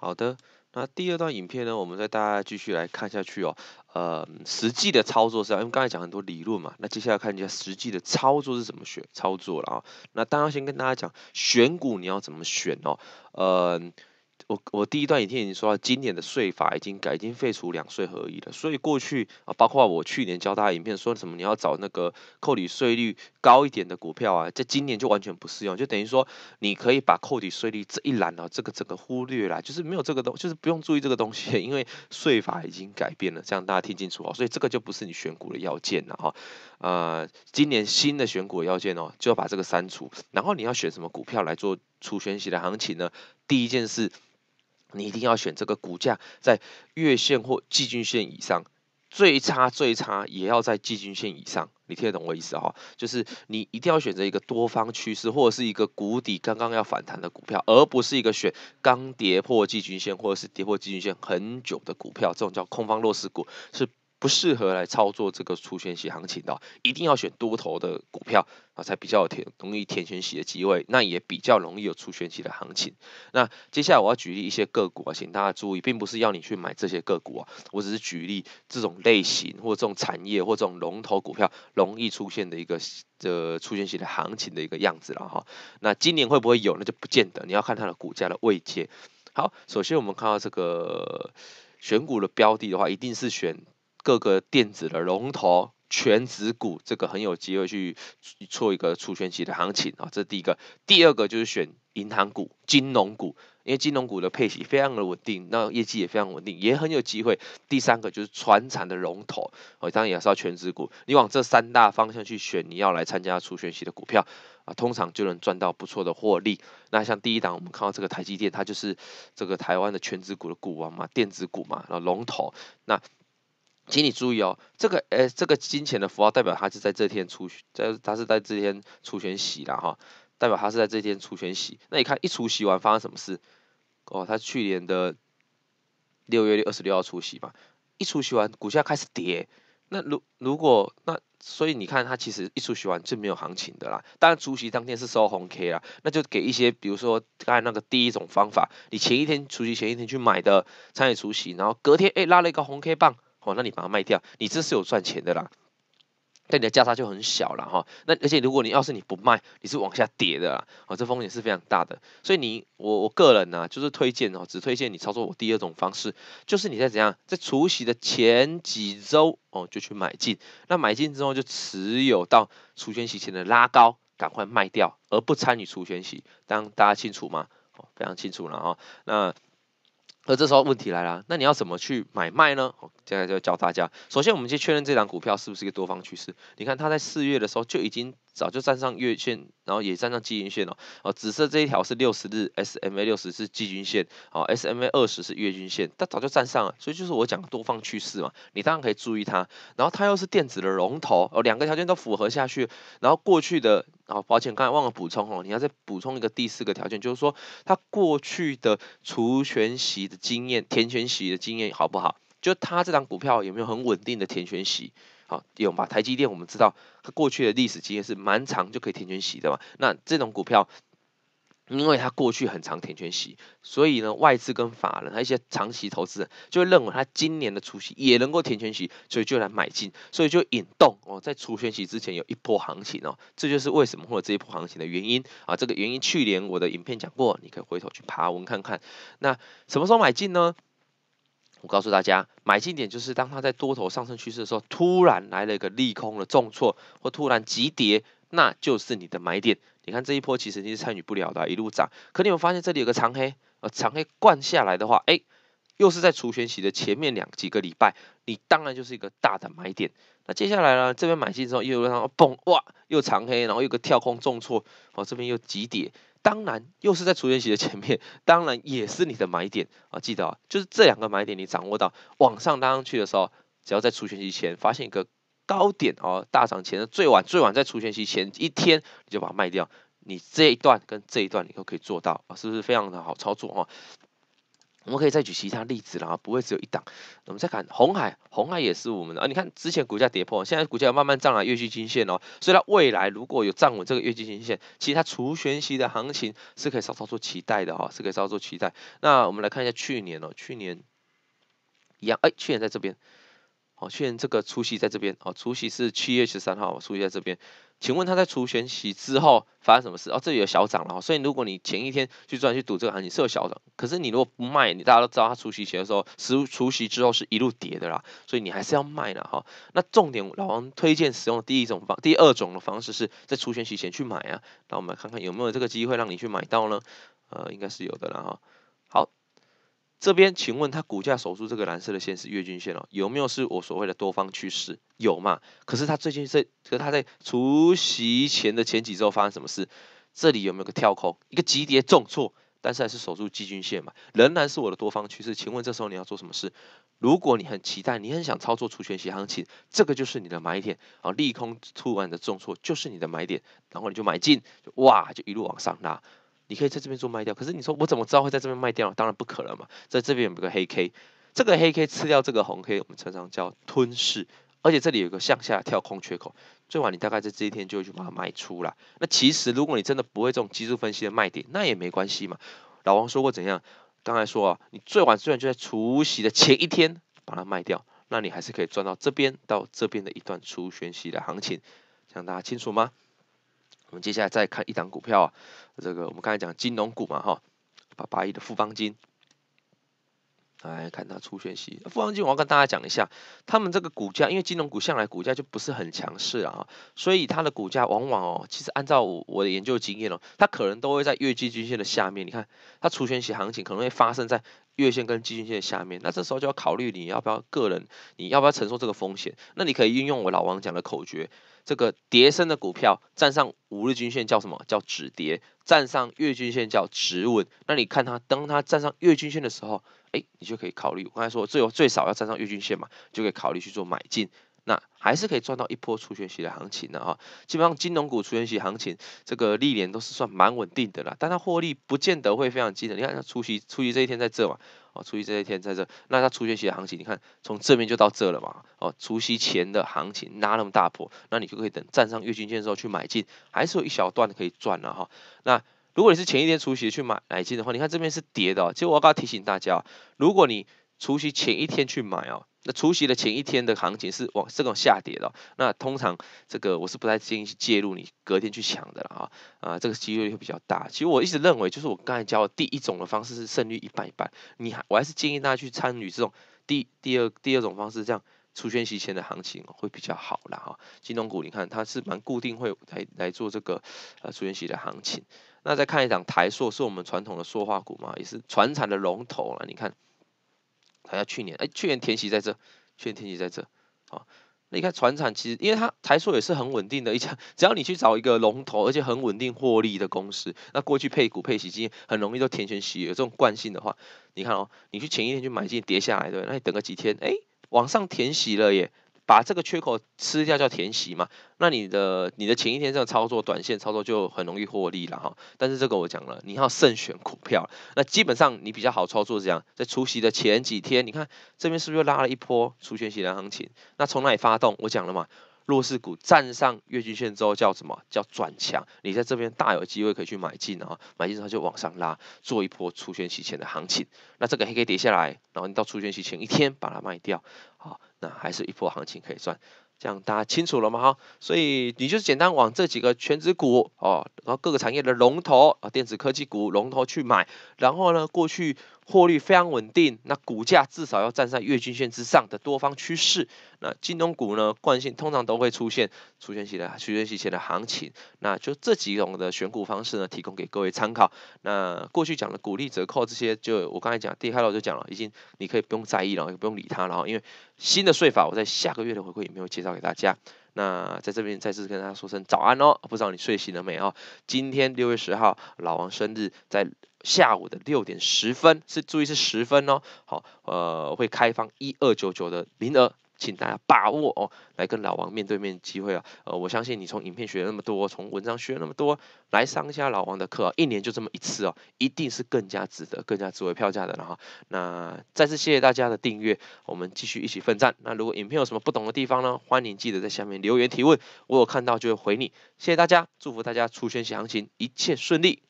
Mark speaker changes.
Speaker 1: 好的，那第二段影片呢？我们再大家继续来看下去哦。呃，实际的操作是，因为刚才讲很多理论嘛，那接下来看一下实际的操作是怎么选操作了啊。那大家先跟大家讲选股你要怎么选哦，呃。我我第一段影片已经说到，今年的税法已经改，已经废除两税合一了，所以过去啊，包括我去年教大家影片说什么，你要找那个扣抵税率高一点的股票啊，在今年就完全不适用，就等于说，你可以把扣抵税率这一栏啊，这个整个忽略了，就是没有这个东，就是不用注意这个东西，因为税法已经改变了，这样大家听清楚哦，所以这个就不是你选股的要件了哈，呃，今年新的选股要件哦，就要把这个删除，然后你要选什么股票来做出选息的行情呢？第一件事。你一定要选这个股价在月线或季均线以上，最差最差也要在季均线以上。你听得懂我意思哈？就是你一定要选择一个多方趋势，或者是一个谷底刚刚要反弹的股票，而不是一个选刚跌破季均线，或者是跌破季均线很久的股票。这种叫空方弱势股是。不适合来操作这个出玄喜行情的，一定要选多头的股票啊，才比较有填容易填玄息的机会，那也比较容易有出玄喜的行情。那接下来我要举例一些个股，啊，请大家注意，并不是要你去买这些个股啊，我只是举例这种类型或这种产业或这种龙头股票容易出现的一个这出现型的行情的一个样子了哈。那今年会不会有？那就不见得，你要看它的股价的位阶。好，首先我们看到这个选股的标的的话，一定是选。各个电子的龙头全指股，这个很有机会去做一个出玄机的行情啊，这是第一个。第二个就是选银行股、金融股，因为金融股的配息非常的稳定，那业绩也非常稳定，也很有机会。第三个就是船产的龙头，当然也是要全指股。你往这三大方向去选，你要来参加出玄机的股票啊，通常就能赚到不错的获利。那像第一档，我们看到这个台积电，它就是这个台湾的全指股的股王嘛，电子股嘛，然后龙头那。请你注意哦，这个诶，这个金钱的符号代表他是在这天出在，他是在这天出全息了哈，代表他是在这天出全息。那你看，一出席完发生什么事？哦，他去年的六月二十六号出席嘛，一出席完股价开始跌。那如如果那所以你看，他其实一出席完就没有行情的啦。然，出席当天是收红 K 啦，那就给一些，比如说刚才那个第一种方法，你前一天出席前一天去买的参与出席，然后隔天哎拉了一个红 K 棒。哦，那你把它卖掉，你这是有赚钱的啦，但你的价差就很小了哈。那而且如果你要是你不卖，你是往下跌的，哦，这风险是非常大的。所以你我我个人呢，就是推荐哦，只推荐你操作我第二种方式，就是你在怎样在除夕的前几周哦，就去买进，那买进之后就持有到除权息前的拉高，赶快卖掉，而不参与除权息。当大家清楚吗？哦，非常清楚了哈。那。那这时候问题来了，那你要怎么去买卖呢？接下来就教大家。首先，我们先确认这档股票是不是一个多方趋势。你看，它在四月的时候就已经早就站上月线，然后也站上季均线了。哦，紫色这一条是六十日 SMA 六十是季均线，哦 SMA 二十是月均线，它早就站上了，所以就是我讲的多方趋势嘛。你当然可以注意它，然后它又是电子的龙头，哦，两个条件都符合下去，然后过去的。哦，抱歉，刚才忘了补充哦。你要再补充一个第四个条件，就是说，他过去的除权息的经验、填权息的经验好不好？就他这张股票有没有很稳定的填权息？好，有吧？台积电我们知道，它过去的历史经验是蛮长，就可以填权息的嘛。那这种股票。因为他过去很长填权息，所以呢，外资跟法人、他一些长期投资人就会认为他今年的除息也能够填权息，所以就来买进，所以就引动哦，在除权息之前有一波行情哦，这就是为什么会有这一波行情的原因啊。这个原因去年我的影片讲过，你可以回头去爬文看看。那什么时候买进呢？我告诉大家，买进点就是当它在多头上升趋势的时候，突然来了一个利空的重挫，或突然急跌。那就是你的买点。你看这一波其实你是参与不了的，一路涨。可你有发现这里有个长黑啊？长黑灌下来的话，哎，又是在除权期的前面两几个礼拜，你当然就是一个大的买点。那接下来呢，这边买进之后又让波蹦哇，又长黑，然后又个跳空重挫，哦，这边又急跌，当然又是在除权期的前面，当然也是你的买点啊！记得啊，就是这两个买点你掌握到，往上拉上去的时候，只要在除权期前发现一个。高点哦，大涨前的最晚最晚在除权息前一天，你就把它卖掉。你这一段跟这一段你都可以做到，是不是非常的好操作哈？我们可以再举其他例子，然后不会只有一档。我们再看红海，红海也是我们啊。你看之前股价跌破，现在股价慢慢涨了，月距均线哦。所以它未来如果有站稳这个月距均线，其实它除玄息的行情是可以稍做期待的哈，是可以稍做期待。那我们来看一下去年哦，去年一样，哎，去年在这边。哦，现在这个除夕在这边哦，除夕是七月十三号，除夕在这边，请问他在除夕前之后发生什么事？哦，这里有小涨了哦，所以如果你前一天去专去赌这个行情，是小涨，可是你如果不卖，你大家都知道，他除夕前的时候，除除夕之后是一路跌的啦，所以你还是要卖的哈。那重点，老王推荐使用第一种方，第二种的方式是在除夕前去买啊。那我们看看有没有这个机会让你去买到呢？呃，应该是有的了哈。好。这边，请问它股价守住这个蓝色的线是月均线哦，有没有是我所谓的多方趋势？有嘛？可是它最近在，可是它在除夕前的前几周发生什么事？这里有没有个跳空，一个急跌重挫？但是还是守住季均线嘛，仍然是我的多方趋势。请问这时候你要做什么事？如果你很期待，你很想操作除斜行情，这个就是你的买点啊！利空突然的重挫就是你的买点，然后你就买进，哇，就一路往上拉。你可以在这边做卖掉，可是你说我怎么知道会在这边卖掉？当然不可能嘛，在这边有个黑 K，这个黑 K 吃掉这个红 K，我们称上叫吞噬，而且这里有个向下跳空缺口，最晚你大概在这一天就会去把它卖出了。那其实如果你真的不会这种技术分析的卖点，那也没关系嘛。老王说过怎样？刚才说啊，你最晚最晚就在除夕的前一天把它卖掉，那你还是可以赚到这边到这边的一段除夕的行情，这样大家清楚吗？我们接下来再看一档股票啊，这个我们刚才讲金融股嘛，哈，八八亿的富邦金。来看它出现息。富安金，我要跟大家讲一下，他们这个股价，因为金融股向来股价就不是很强势啊，所以它的股价往往哦，其实按照我我的研究经验哦，它可能都会在月季均线的下面。你看它出现息行情，可能会发生在月线跟季均线的下面。那这时候就要考虑你要不要个人，你要不要承受这个风险？那你可以运用我老王讲的口诀，这个跌升的股票站上五日均线叫什么叫止跌，站上月均线叫止稳。那你看它，当它站上月均线的时候。哎，你就可以考虑，我刚才说，最最少要站上月均线嘛，就可以考虑去做买进。那还是可以赚到一波初学习的行情的哈。基本上金融股初学习行情，这个历年都是算蛮稳定的啦。但它获利不见得会非常惊人。你看，它除夕除夕这一天在这嘛，哦，除夕这一天在这，那它初学习的行情，你看从这边就到这了嘛，哦，除夕前的行情拉那么大波，那你就可以等站上月均线之后去买进，还是有一小段可以赚了哈。那如果你是前一天除夕去买买进的话，你看这边是跌的。其实我告刚提醒大家，如果你除夕前一天去买哦，那除夕的前一天的行情是往这种下跌的。那通常这个我是不太建议介入，你隔天去抢的了啊。啊，这个几率会比较大。其实我一直认为，就是我刚才教的第一种的方式是胜率一半一半。你我还是建议大家去参与这种第第二第二种方式，这样除息前的行情会比较好了哈。金融股你看它是蛮固定会来来做这个呃除息的行情。那再看一档台塑，是我们传统的塑化股嘛，也是船产的龙头啊。你看，好像去年，哎，去年填息在这，去年填息在这，那你看船产其实，因为它台塑也是很稳定的，一家 只要你去找一个龙头，而且很稳定获利的公司，那过去配股配息，今天很容易都填全息，有这种惯性的话，你看哦，你去前一天去买进跌下来对，那你等个几天，哎，往上填息了耶。把这个缺口吃掉叫填息嘛？那你的你的前一天这样操作短线操作就很容易获利了哈。但是这个我讲了，你要慎选股票。那基本上你比较好操作，这样在除夕的前几天，你看这边是不是又拉了一波除权前的行情？那从哪里发动？我讲了嘛，弱势股站上月均线之后叫什么叫转强？你在这边大有机会可以去买进啊，买进之后就往上拉，做一波除夕前的行情。那这个黑 K 跌下来，然后你到除夕前一天把它卖掉，好。那还是一波行情可以赚，这样大家清楚了吗？哈，所以你就简单往这几个全职股哦，然后各个产业的龙头啊，电子科技股龙头去买，然后呢，过去。获利非常稳定，那股价至少要站在月均线之上的多方趋势。那金融股呢，惯性通常都会出现，出现起来，出现起前的行情。那就这几种的选股方式呢，提供给各位参考。那过去讲的股利折扣这些，就我刚才讲第一开头就讲了，已经你可以不用在意了，也不用理它了，因为新的税法，我在下个月的回馈也没有介绍给大家。那在这边再次跟大家说声早安哦，不知道你睡醒了没哦？今天六月十号，老王生日，在下午的六点十分，是注意是十分哦。好，呃，会开放一二九九的名额。请大家把握哦，来跟老王面对面机会啊！呃，我相信你从影片学那么多，从文章学那么多，来上一下老王的课，一年就这么一次哦，一定是更加值得、更加值回票价的了哈。那再次谢谢大家的订阅，我们继续一起奋战。那如果影片有什么不懂的地方呢，欢迎记得在下面留言提问，我有看到就会回你。谢谢大家，祝福大家出圈习行情一切顺利。